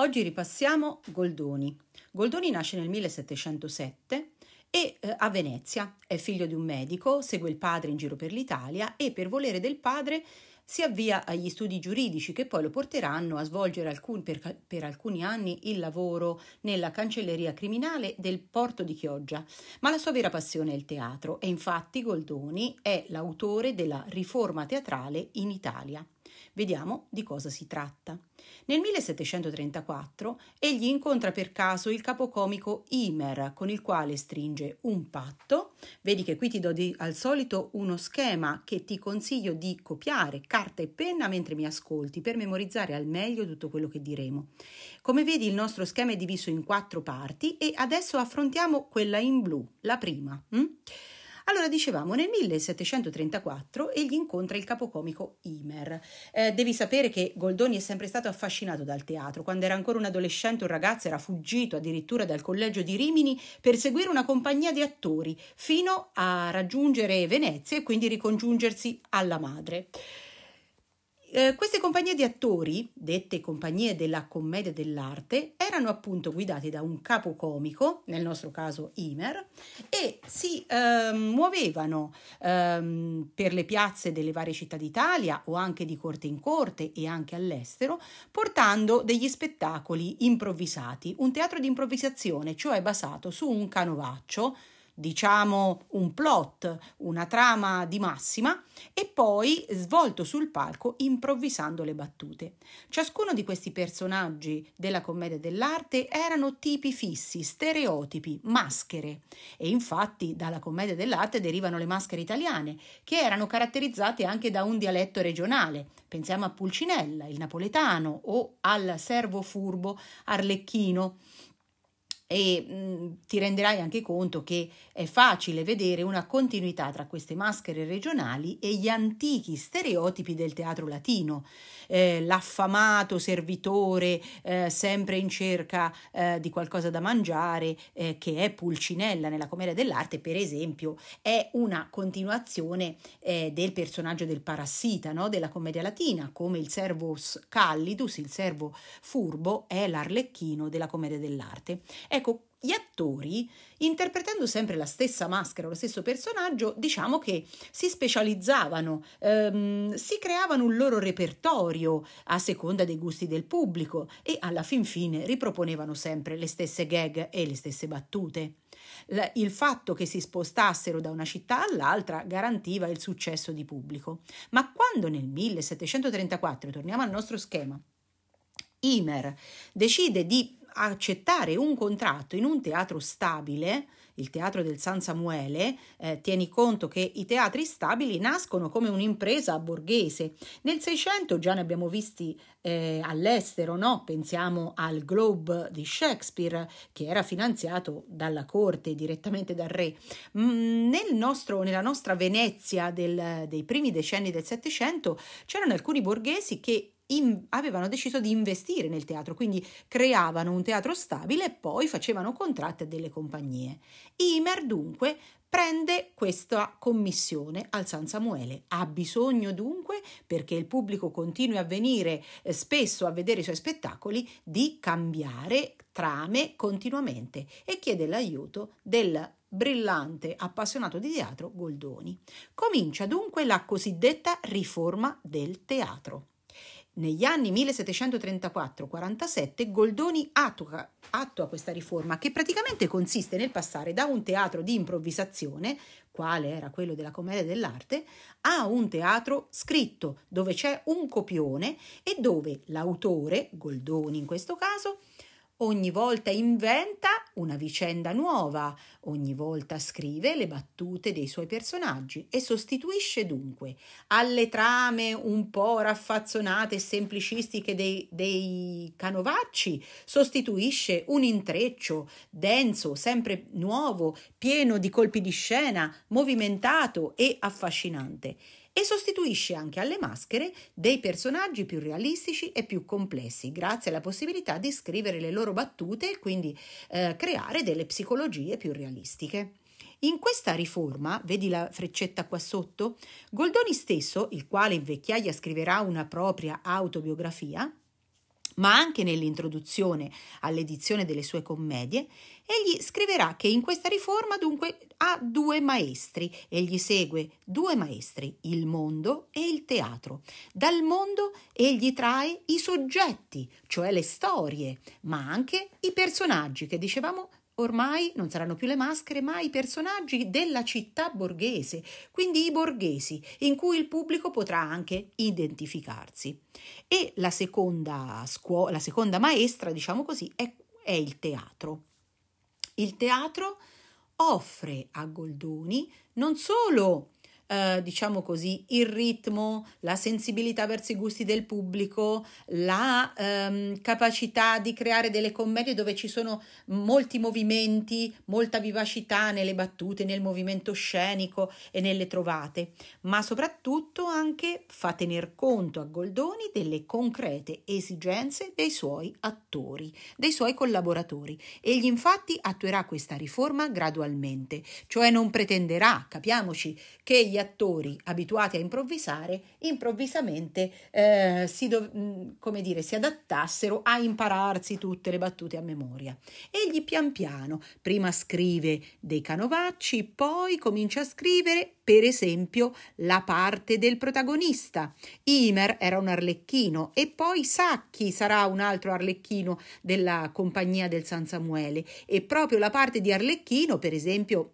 Oggi ripassiamo Goldoni. Goldoni nasce nel 1707 e eh, a Venezia. È figlio di un medico, segue il padre in giro per l'Italia e per volere del padre si avvia agli studi giuridici che poi lo porteranno a svolgere alcun, per, per, alcuni anni il lavoro nella cancelleria criminale del porto di Chioggia. Ma la sua vera passione è il teatro e infatti Goldoni è l'autore della riforma teatrale in Italia. Vediamo di cosa si tratta. Nel 1734 egli incontra per caso il capocomico Imer, con il quale stringe un patto. Vedi che qui ti do di, al solito uno schema che ti consiglio di copiare, carta e penna mentre mi ascolti, per memorizzare al meglio tutto quello che diremo. Come vedi il nostro schema è diviso in quattro parti e adesso affrontiamo quella in blu, la prima. Hm? Allora dicevamo, nel 1734 egli incontra il capocomico Imer. Eh, devi sapere che Goldoni è sempre stato affascinato dal teatro. Quando era ancora un adolescente, un ragazzo era fuggito addirittura dal collegio di Rimini per seguire una compagnia di attori fino a raggiungere Venezia e quindi ricongiungersi alla madre. Eh, queste compagnie di attori, dette compagnie della commedia dell'arte, erano appunto guidate da un capo comico, nel nostro caso Imer, e si eh, muovevano eh, per le piazze delle varie città d'Italia o anche di corte in corte e anche all'estero, portando degli spettacoli improvvisati, un teatro di improvvisazione, cioè basato su un canovaccio diciamo un plot, una trama di massima e poi svolto sul palco improvvisando le battute. Ciascuno di questi personaggi della commedia dell'arte erano tipi fissi, stereotipi, maschere e infatti dalla commedia dell'arte derivano le maschere italiane che erano caratterizzate anche da un dialetto regionale. Pensiamo a Pulcinella, il napoletano o al servo furbo Arlecchino e mh, mm, ti renderai anche conto che è facile vedere una continuità tra queste maschere regionali e gli antichi stereotipi del teatro latino, eh, l'affamato servitore eh, sempre in cerca eh, di qualcosa da mangiare eh, che è Pulcinella nella commedia dell'arte, per esempio, è una continuazione eh, del personaggio del parassita no? della commedia latina, come il servus callidus, il servo furbo, è l'arlecchino della commedia dell'arte. È Ecco, gli attori, interpretando sempre la stessa maschera, lo stesso personaggio, diciamo che si specializzavano, ehm, si creavano un loro repertorio a seconda dei gusti del pubblico e alla fin fine riproponevano sempre le stesse gag e le stesse battute. L- il fatto che si spostassero da una città all'altra garantiva il successo di pubblico. Ma quando nel 1734, torniamo al nostro schema, Imer decide di accettare un contratto in un teatro stabile, il teatro del San Samuele, eh, tieni conto che i teatri stabili nascono come un'impresa borghese. Nel Seicento già ne abbiamo visti eh, all'estero, no? pensiamo al Globe di Shakespeare che era finanziato dalla corte, direttamente dal re. Mm, nel nostro, nella nostra Venezia del, dei primi decenni del Settecento c'erano alcuni borghesi che in, avevano deciso di investire nel teatro, quindi creavano un teatro stabile e poi facevano contratti a delle compagnie. Imer dunque prende questa commissione al San Samuele. Ha bisogno dunque, perché il pubblico continui a venire eh, spesso a vedere i suoi spettacoli, di cambiare trame continuamente e chiede l'aiuto del brillante appassionato di teatro Goldoni. Comincia dunque la cosiddetta riforma del teatro. Negli anni 1734-47 Goldoni attua, attua, questa riforma che praticamente consiste nel passare da un teatro di improvvisazione, quale era quello della commedia dell'arte, a un teatro scritto dove c'è un copione e dove l'autore, Goldoni in questo caso, Ogni volta inventa una vicenda nuova, ogni volta scrive le battute dei suoi personaggi e sostituisce dunque alle trame un po' raffazzonate e semplicistiche dei, dei canovacci, sostituisce un intreccio denso, sempre nuovo, pieno di colpi di scena, movimentato e affascinante e sostituisce anche alle maschere dei personaggi più realistici e più complessi, grazie alla possibilità di scrivere le loro battute e quindi eh, creare delle psicologie più realistiche. In questa riforma, vedi la freccetta qua sotto, Goldoni stesso, il quale in vecchiaia scriverà una propria autobiografia, ma anche nell'introduzione all'edizione delle sue commedie, egli scriverà che in questa riforma dunque ha due maestri egli segue due maestri, il mondo e il teatro. Dal mondo egli trae i soggetti, cioè le storie, ma anche i personaggi che dicevamo Ormai non saranno più le maschere, ma i personaggi della città borghese, quindi i borghesi, in cui il pubblico potrà anche identificarsi. E la seconda, scuola, la seconda maestra, diciamo così, è, è il teatro. Il teatro offre a Goldoni non solo eh, diciamo così, il ritmo, la sensibilità verso i gusti del pubblico, la ehm, capacità di creare delle commedie dove ci sono molti movimenti, molta vivacità nelle battute, nel movimento scenico e nelle trovate, ma soprattutto anche fa tener conto a Goldoni delle concrete esigenze dei suoi attori, dei suoi collaboratori. Egli infatti attuerà questa riforma gradualmente, cioè non pretenderà, capiamoci, che gli attori abituati a improvvisare improvvisamente eh, si, dov- mm, come dire, si adattassero a impararsi tutte le battute a memoria. Egli pian piano prima scrive dei canovacci, poi comincia a scrivere per esempio la parte del protagonista. Imer era un arlecchino e poi Sacchi sarà un altro arlecchino della compagnia del San Samuele e proprio la parte di arlecchino per esempio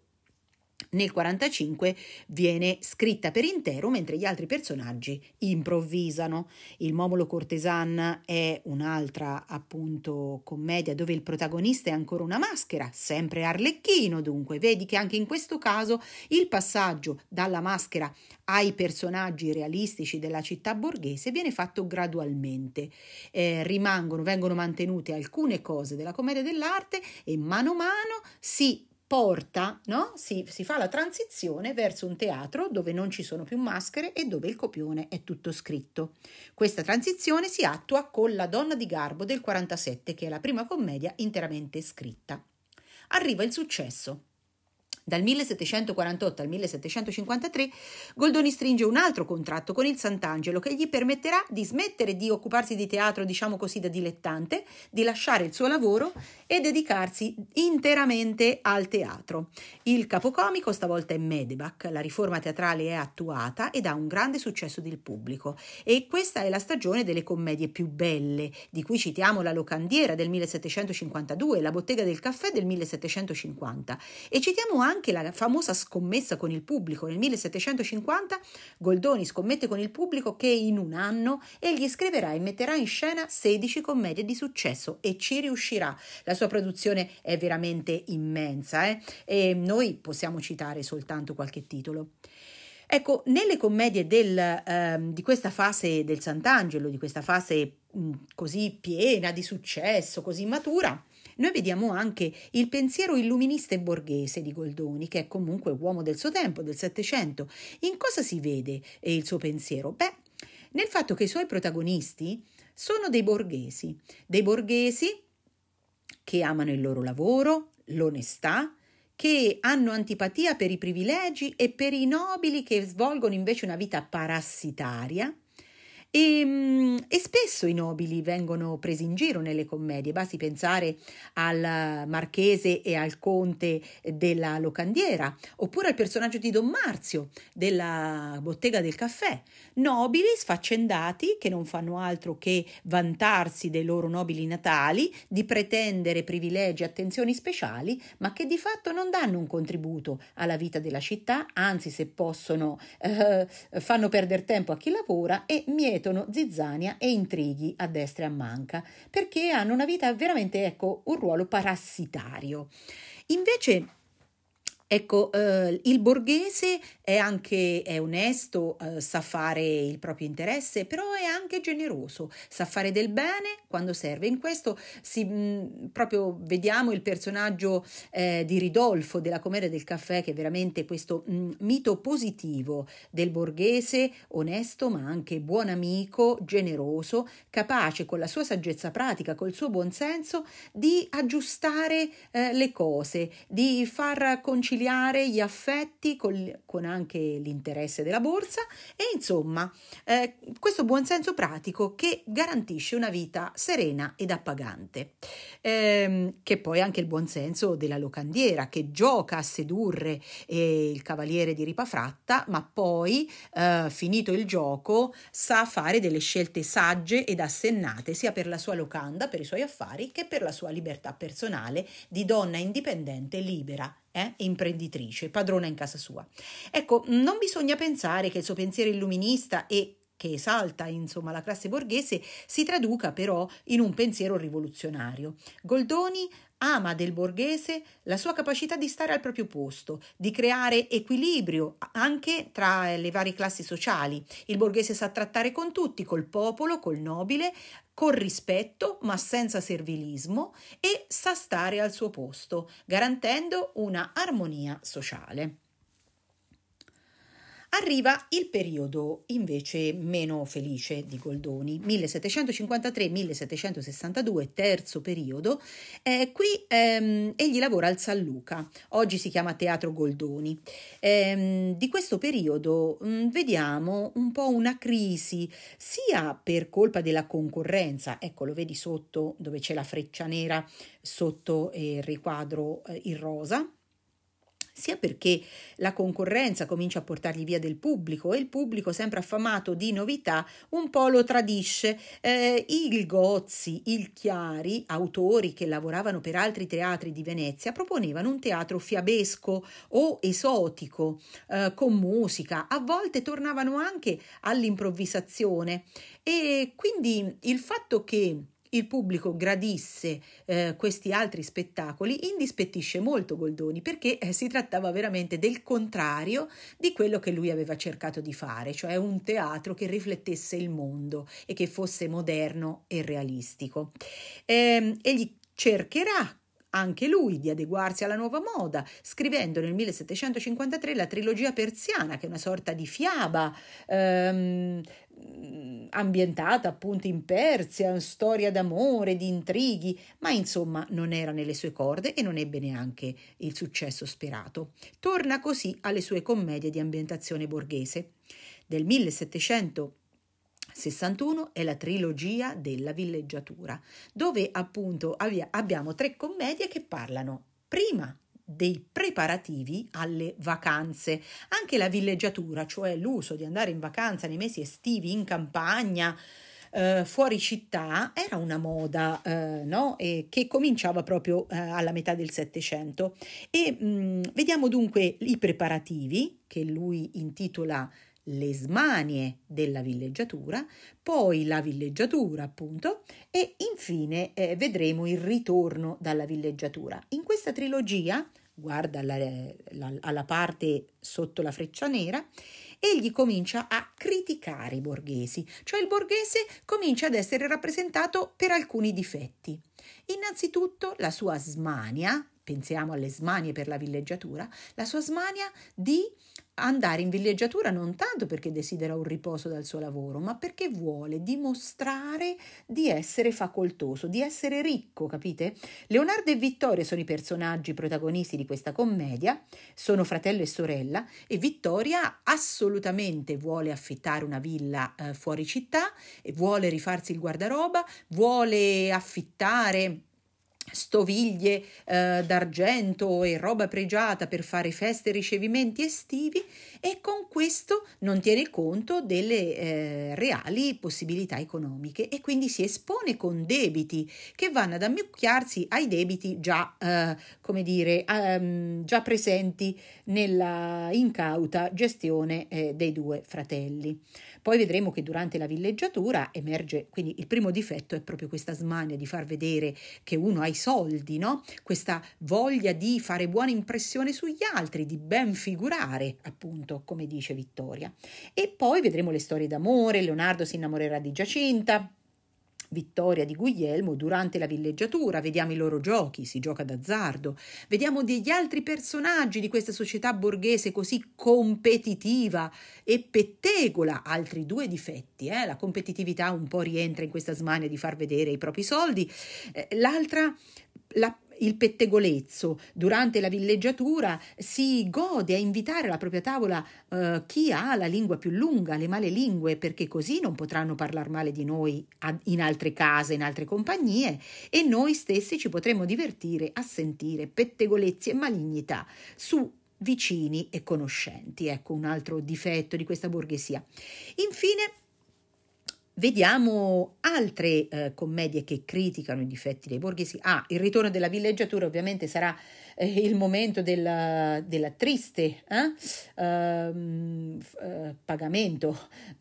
nel 45 viene scritta per intero mentre gli altri personaggi improvvisano. Il Momolo Cortesan è un'altra appunto commedia dove il protagonista è ancora una maschera, sempre Arlecchino dunque. Vedi che anche in questo caso il passaggio dalla maschera ai personaggi realistici della città borghese viene fatto gradualmente. Eh, rimangono, vengono mantenute alcune cose della commedia dell'arte e mano a mano si porta, no? si, si fa la transizione verso un teatro dove non ci sono più maschere e dove il copione è tutto scritto. Questa transizione si attua con La donna di garbo del 47, che è la prima commedia interamente scritta. Arriva il successo. Dal 1748 al 1753 Goldoni stringe un altro contratto con il Sant'Angelo che gli permetterà di smettere di occuparsi di teatro, diciamo così, da dilettante, di lasciare il suo lavoro e dedicarsi interamente al teatro. Il capocomico stavolta è Medebach, la riforma teatrale è attuata ed ha un grande successo del pubblico e questa è la stagione delle commedie più belle, di cui citiamo La Locandiera del 1752, La Bottega del Caffè del 1750 e citiamo anche anche la famosa scommessa con il pubblico. Nel 1750 Goldoni scommette con il pubblico che in un anno egli scriverà e metterà in scena 16 commedie di successo e ci riuscirà. La sua produzione è veramente immensa eh? e noi possiamo citare soltanto qualche titolo. Ecco, nelle commedie del, eh, di questa fase del Sant'Angelo, di questa fase mh, così piena di successo, così matura, noi vediamo anche il pensiero illuminista e borghese di Goldoni, che è comunque uomo del suo tempo, del Settecento. In cosa si vede eh, il suo pensiero? Beh, nel fatto che i suoi protagonisti sono dei borghesi, dei borghesi che amano il loro lavoro, l'onestà, che hanno antipatia per i privilegi e per i nobili che svolgono invece una vita parassitaria e, ehm, e, spesso i nobili vengono presi in giro nelle commedie, basti pensare al marchese e al conte della locandiera, oppure al personaggio di Don Marzio della bottega del caffè, nobili sfaccendati che non fanno altro che vantarsi dei loro nobili natali, di pretendere privilegi e attenzioni speciali, ma che di fatto non danno un contributo alla vita della città, anzi se possono eh, fanno perdere tempo a chi lavora e mietono ripetono zizzania e intrighi a destra e a manca, perché hanno una vita veramente, ecco, un ruolo parassitario. Invece Ecco, eh, il borghese è anche è onesto, eh, sa fare il proprio interesse, però è anche generoso, sa fare del bene quando serve. In questo si, mh, mm, proprio vediamo il personaggio eh, di Ridolfo della Commedia del Caffè, che è veramente questo mh, mm, mito positivo del borghese, onesto ma anche buon amico, generoso, capace con la sua saggezza pratica, col suo buon senso, di aggiustare eh, le cose, di far conciliare conciliare gli affetti col, con anche l'interesse della borsa e insomma eh, questo buonsenso pratico che garantisce una vita serena ed appagante, ehm, che poi anche il buonsenso della locandiera che gioca a sedurre eh, il cavaliere di ripafratta, ma poi eh, finito il gioco sa fare delle scelte sagge ed assennate sia per la sua locanda, per i suoi affari, che per la sua libertà personale di donna indipendente libera eh, imprenditrice, padrona in casa sua. Ecco, non bisogna pensare che il suo pensiero illuminista e che esalta insomma la classe borghese si traduca però in un pensiero rivoluzionario. Goldoni ama del borghese la sua capacità di stare al proprio posto, di creare equilibrio anche tra le varie classi sociali. Il borghese sa trattare con tutti, col popolo, col nobile, con rispetto ma senza servilismo e sa stare al suo posto, garantendo una armonia sociale. Arriva il periodo invece meno felice di Goldoni, 1753-1762, terzo periodo. Eh, qui ehm, egli lavora al San Luca, oggi si chiama Teatro Goldoni. Eh, di questo periodo mh, mm, vediamo un po' una crisi, sia per colpa della concorrenza, ecco lo vedi sotto dove c'è la freccia nera, sotto eh, il riquadro eh, in rosa, sia perché la concorrenza comincia a portargli via del pubblico e il pubblico, sempre affamato di novità, un po' lo tradisce. Eh, il Gozzi, il Chiari, autori che lavoravano per altri teatri di Venezia, proponevano un teatro fiabesco o esotico, eh, con musica, a volte tornavano anche all'improvvisazione. E quindi il fatto che il pubblico gradisse eh, questi altri spettacoli, indispettisce molto Goldoni perché eh, si trattava veramente del contrario di quello che lui aveva cercato di fare, cioè un teatro che riflettesse il mondo e che fosse moderno e realistico. Eh, egli cercherà anche lui di adeguarsi alla nuova moda, scrivendo nel 1753 la trilogia persiana, che è una sorta di fiaba ehm, Mm, ambientata appunto in Persia, storia d'amore, di intrighi, ma insomma non era nelle sue corde e non ebbe neanche il successo sperato. Torna così alle sue commedie di ambientazione borghese. Del 1761 è la trilogia della villeggiatura, dove appunto abbiamo tre commedie che parlano prima dei preparativi alle vacanze. Anche la villeggiatura, cioè l'uso di andare in vacanza nei mesi estivi in campagna, eh, fuori città, era una moda eh, no? e che cominciava proprio eh, alla metà del Settecento. E mh, mm, vediamo dunque i preparativi che lui intitola le smanie della villeggiatura, poi la villeggiatura appunto e infine eh, vedremo il ritorno dalla villeggiatura. In questa trilogia, guarda alla, alla parte sotto la freccia nera, egli comincia a criticare i borghesi, cioè il borghese comincia ad essere rappresentato per alcuni difetti. Innanzitutto la sua smania, pensiamo alle smanie per la villeggiatura, la sua smania di andare in villeggiatura non tanto perché desidera un riposo dal suo lavoro, ma perché vuole dimostrare di essere facoltoso, di essere ricco, capite? Leonardo e Vittoria sono i personaggi protagonisti di questa commedia, sono fratello e sorella e Vittoria assolutamente assolutamente vuole affittare una villa eh, fuori città, e vuole rifarsi il guardaroba, vuole affittare stoviglie eh, d'argento e roba pregiata per fare feste e ricevimenti estivi e con questo non tiene conto delle eh, reali possibilità economiche e quindi si espone con debiti che vanno ad ammucchiarsi ai debiti già, eh, come dire, ehm, già presenti nella incauta gestione eh, dei due fratelli. Poi vedremo che durante la villeggiatura emerge, quindi il primo difetto è proprio questa smania di far vedere che uno ha i soldi, no? questa voglia di fare buona impressione sugli altri, di ben figurare, appunto, come dice Vittoria. E poi vedremo le storie d'amore, Leonardo si innamorerà di Giacinta, vittoria di Guglielmo durante la villeggiatura, vediamo i loro giochi, si gioca d'azzardo, vediamo degli altri personaggi di questa società borghese così competitiva e pettegola, altri due difetti, eh? la competitività un po' rientra in questa smania di far vedere i propri soldi, eh, l'altra la il pettegolezzo durante la villeggiatura si gode a invitare alla propria tavola eh, chi ha la lingua più lunga, le male lingue, perché così non potranno parlare male di noi in altre case, in altre compagnie e noi stessi ci potremo divertire a sentire pettegolezzi e malignità su vicini e conoscenti. Ecco un altro difetto di questa borghesia. Infine, Vediamo altre eh, commedie che criticano i difetti dei borghesi. Ah, il ritorno della villeggiatura ovviamente sarà eh, il momento della, della triste eh, uh, pagamento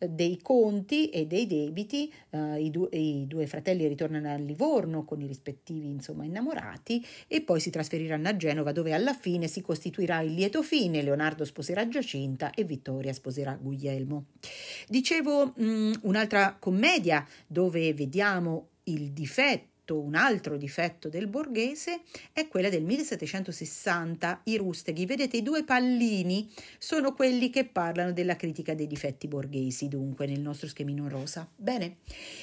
dei conti e dei debiti, uh, i, du- i, due fratelli ritornano a Livorno con i rispettivi insomma, innamorati e poi si trasferiranno a Genova dove alla fine si costituirà il lieto fine, Leonardo sposerà Giacinta e Vittoria sposerà Guglielmo. Dicevo mh, mm, un'altra commedia dove vediamo il difetto un altro difetto del borghese è quella del 1760, i rusteghi. Vedete, i due pallini sono quelli che parlano della critica dei difetti borghesi, dunque, nel nostro schemino rosa. Bene,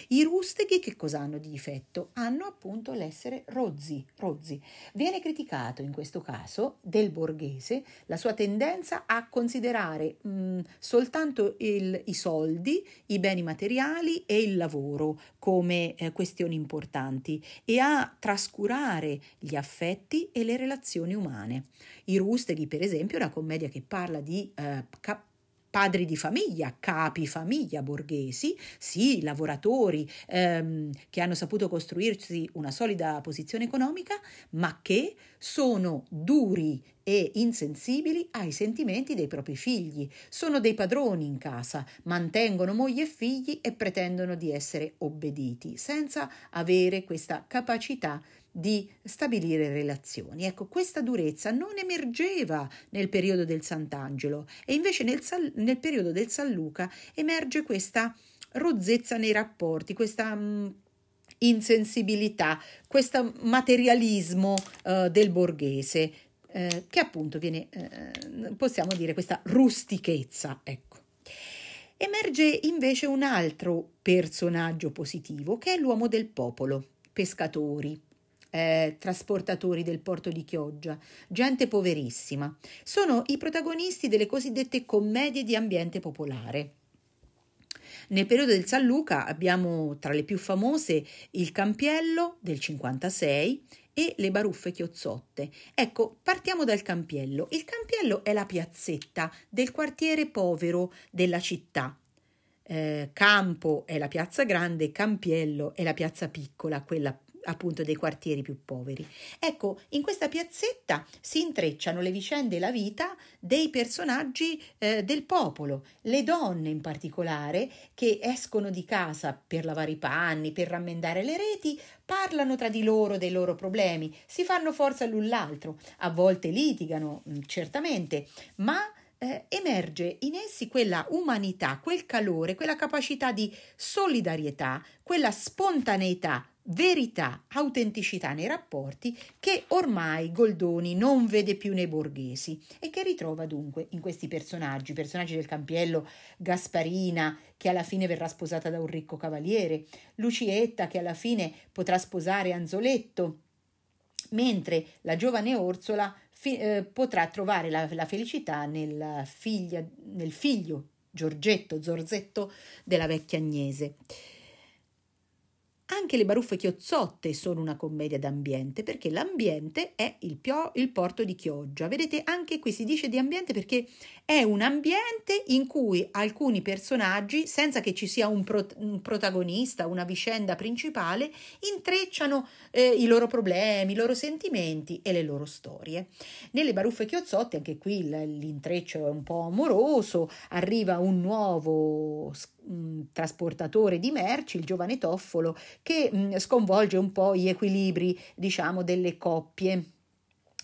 i rusteghi che cosa hanno di difetto? Hanno appunto l'essere rozzi, rozzi. Viene criticato in questo caso del borghese la sua tendenza a considerare mh, mm, soltanto il, i soldi, i beni materiali e il lavoro come eh, questioni importanti affetti e a trascurare gli affetti e le relazioni umane. I Rusteghi, per esempio, è una commedia che parla di eh, cap- padri di famiglia, capi famiglia borghesi, sì, lavoratori ehm, che hanno saputo costruirsi una solida posizione economica, ma che sono duri e insensibili ai sentimenti dei propri figli. Sono dei padroni in casa, mantengono moglie e figli e pretendono di essere obbediti, senza avere questa capacità di stabilire relazioni. Ecco, questa durezza non emergeva nel periodo del Sant'Angelo e invece nel, nel periodo del San Luca emerge questa rozzezza nei rapporti, questa mh, mm, insensibilità, questo materialismo eh, del borghese eh, che appunto viene, eh, possiamo dire, questa rustichezza. Ecco. Emerge invece un altro personaggio positivo che è l'uomo del popolo, pescatori, eh, trasportatori del porto di Chioggia, gente poverissima. Sono i protagonisti delle cosiddette commedie di ambiente popolare. Nel periodo del San Luca abbiamo tra le più famose il Campiello del 56 e le baruffe chiozzotte. Ecco, partiamo dal Campiello. Il Campiello è la piazzetta del quartiere povero della città. Eh, Campo è la piazza grande, Campiello è la piazza piccola, quella appunto dei quartieri più poveri. Ecco, in questa piazzetta si intrecciano le vicende e la vita dei personaggi eh, del popolo, le donne in particolare che escono di casa per lavare i panni, per rammendare le reti, parlano tra di loro dei loro problemi, si fanno forza l'un l'altro, a volte litigano, mm, certamente, ma eh, emerge in essi quella umanità, quel calore, quella capacità di solidarietà, quella spontaneità verità, autenticità nei rapporti che ormai Goldoni non vede più nei borghesi e che ritrova dunque in questi personaggi, personaggi del Campiello, Gasparina che alla fine verrà sposata da un ricco cavaliere, Lucietta che alla fine potrà sposare Anzoletto, mentre la giovane Orsola fi- eh, potrà trovare la, la felicità nel, figlia, nel figlio Giorgetto Zorzetto della vecchia Agnese. Anche le baruffe chiozzotte sono una commedia d'ambiente perché l'ambiente è il, pio- il porto di Chioggia. Vedete, anche qui si dice di ambiente perché è un ambiente in cui alcuni personaggi, senza che ci sia un, pro- un protagonista, una vicenda principale, intrecciano eh, i loro problemi, i loro sentimenti e le loro storie. Nelle baruffe chiozzotte, anche qui l'intreccio è un po' amoroso, arriva un nuovo sc- mh, trasportatore di merci, il giovane Toffolo, che mh, mm, sconvolge un po' gli equilibri, diciamo, delle coppie.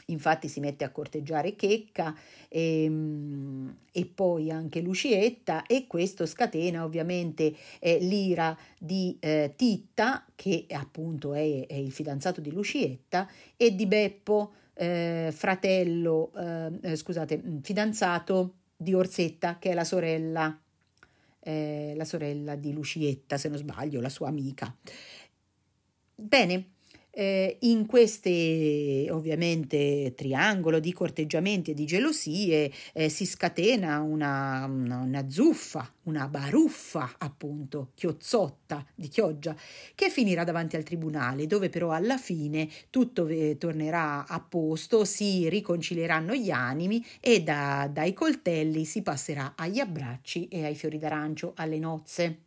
Infatti si mette a corteggiare Checca e, ehm, e, poi anche Lucietta e questo scatena ovviamente eh, l'ira di eh, Titta che appunto è, è, il fidanzato di Lucietta e di Beppo, eh, fratello, ehm, eh, scusate, mm, fidanzato di Orsetta che è la sorella eh, la sorella di Lucietta, se non sbaglio, la sua amica. Bene, eh, in queste ovviamente triangolo di corteggiamenti e di gelosie eh, si scatena una, una, una zuffa, una baruffa appunto, chiozzotta di Chioggia, che finirà davanti al tribunale, dove però alla fine tutto eh, tornerà a posto, si riconcilieranno gli animi e da, dai coltelli si passerà agli abbracci e ai fiori d'arancio, alle nozze.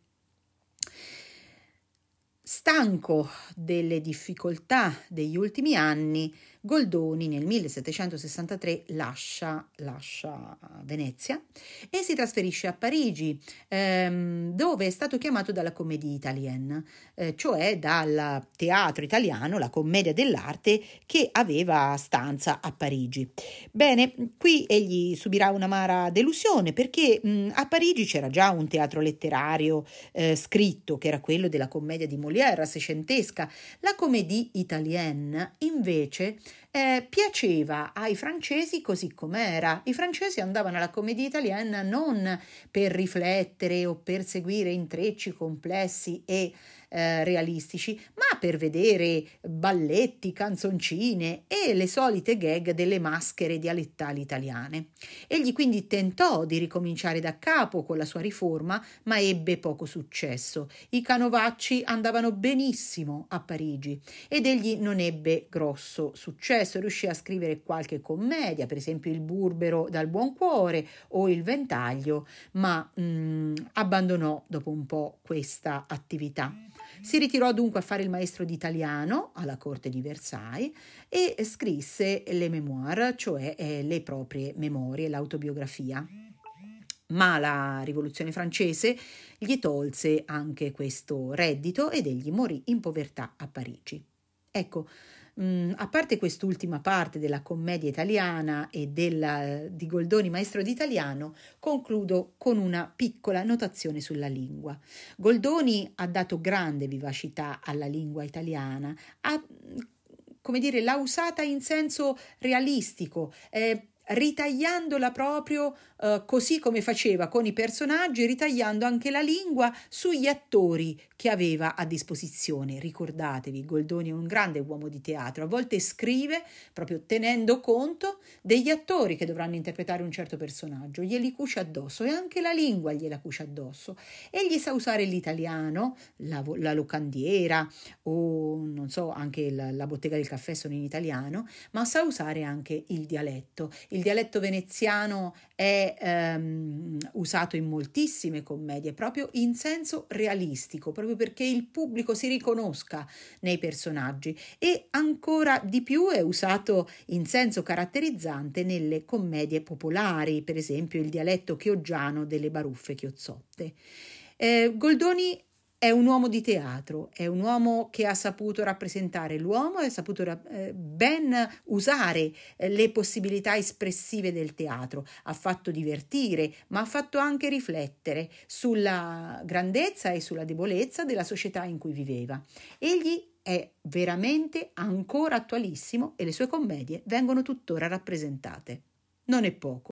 Stanco delle difficoltà degli ultimi anni, Goldoni nel 1763 lascia, lascia Venezia e si trasferisce a Parigi, ehm, dove è stato chiamato dalla Commedia Italienne, eh, cioè dal teatro italiano, la commedia dell'arte che aveva stanza a Parigi. Bene, qui egli subirà un'amara delusione perché mh, mm, a Parigi c'era già un teatro letterario eh, scritto, che era quello della commedia di Molière, seicentesca. La Comédie Italienne, invece, eh, piaceva ai francesi così com'era. I francesi andavano alla commedia italiana non per riflettere o per seguire intrecci complessi e eh, realistici, ma per vedere balletti, canzoncine e le solite gag delle maschere dialettali italiane. Egli quindi tentò di ricominciare da capo con la sua riforma, ma ebbe poco successo. I canovacci andavano benissimo a Parigi ed egli non ebbe grosso successo, riuscì a scrivere qualche commedia, per esempio Il burbero dal buon cuore o Il ventaglio, ma mh, mm, abbandonò dopo un po' questa attività. Si ritirò dunque a fare il maestro d'italiano alla corte di Versailles e scrisse le memoir, cioè eh, le proprie memorie, l'autobiografia. Ma la rivoluzione francese gli tolse anche questo reddito ed egli morì in povertà a Parigi. Ecco, Mm, a parte quest'ultima parte della commedia italiana e della, eh, di Goldoni, maestro d'italiano, concludo con una piccola notazione sulla lingua. Goldoni ha dato grande vivacità alla lingua italiana, ha, mm, come dire, l'ha usata in senso realistico, eh, ritagliandola proprio eh, così come faceva con i personaggi, ritagliando anche la lingua sugli attori che aveva a disposizione. Ricordatevi, Goldoni è un grande uomo di teatro, a volte scrive proprio tenendo conto degli attori che dovranno interpretare un certo personaggio, glieli cuce addosso e anche la lingua gliela cuce addosso. Egli sa usare l'italiano, la, la locandiera o non so, anche la, la bottega del caffè sono in italiano, ma sa usare anche il dialetto. Il dialetto veneziano è ehm, usato in moltissime commedie, proprio in senso realistico, proprio perché il pubblico si riconosca nei personaggi e ancora di più è usato in senso caratterizzante nelle commedie popolari, per esempio il dialetto chioggiano delle baruffe chiozzotte. Eh, Goldoni è un uomo di teatro, è un uomo che ha saputo rappresentare l'uomo, ha saputo eh, ben usare eh, le possibilità espressive del teatro, ha fatto divertire, ma ha fatto anche riflettere sulla grandezza e sulla debolezza della società in cui viveva. Egli è veramente ancora attualissimo e le sue commedie vengono tuttora rappresentate. Non è poco.